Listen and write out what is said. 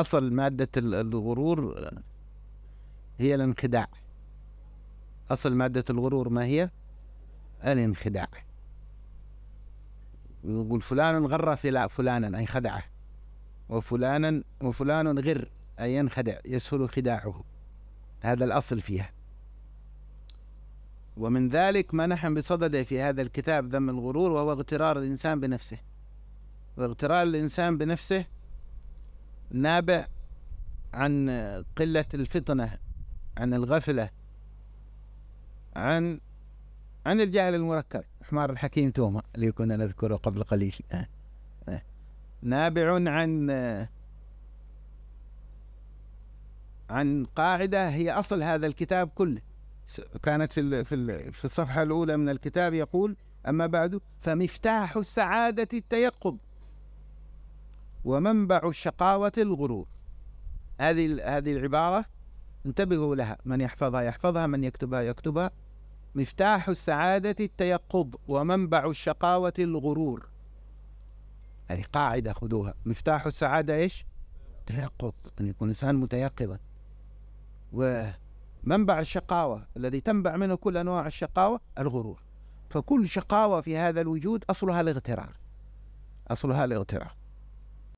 أصل مادة الغرور هي الانخداع أصل مادة الغرور ما هي؟ الانخداع يقول فلان غر فلانا أي خدعه وفلانا وفلان غر أي ينخدع يسهل خداعه هذا الأصل فيها ومن ذلك ما نحن بصدده في هذا الكتاب ذم الغرور وهو اغترار الإنسان بنفسه واغترار الإنسان بنفسه نابع عن قلة الفطنة عن الغفلة عن عن الجهل المركب حمار الحكيم توما اللي كنا نذكره قبل قليل آه. آه. نابع عن عن قاعدة هي أصل هذا الكتاب كله كانت في في في الصفحة الأولى من الكتاب يقول أما بعد فمفتاح السعادة التيقظ ومنبع الشقاوة الغرور هذه هذه العبارة انتبهوا لها من يحفظها يحفظها من يكتبها يكتبها مفتاح السعادة التيقظ ومنبع الشقاوة الغرور هذه قاعدة خذوها مفتاح السعادة إيش تيقظ أن يكون إنسان متيقظا ومنبع الشقاوة الذي تنبع منه كل أنواع الشقاوة الغرور فكل شقاوة في هذا الوجود أصلها الاغترار أصلها الاغترار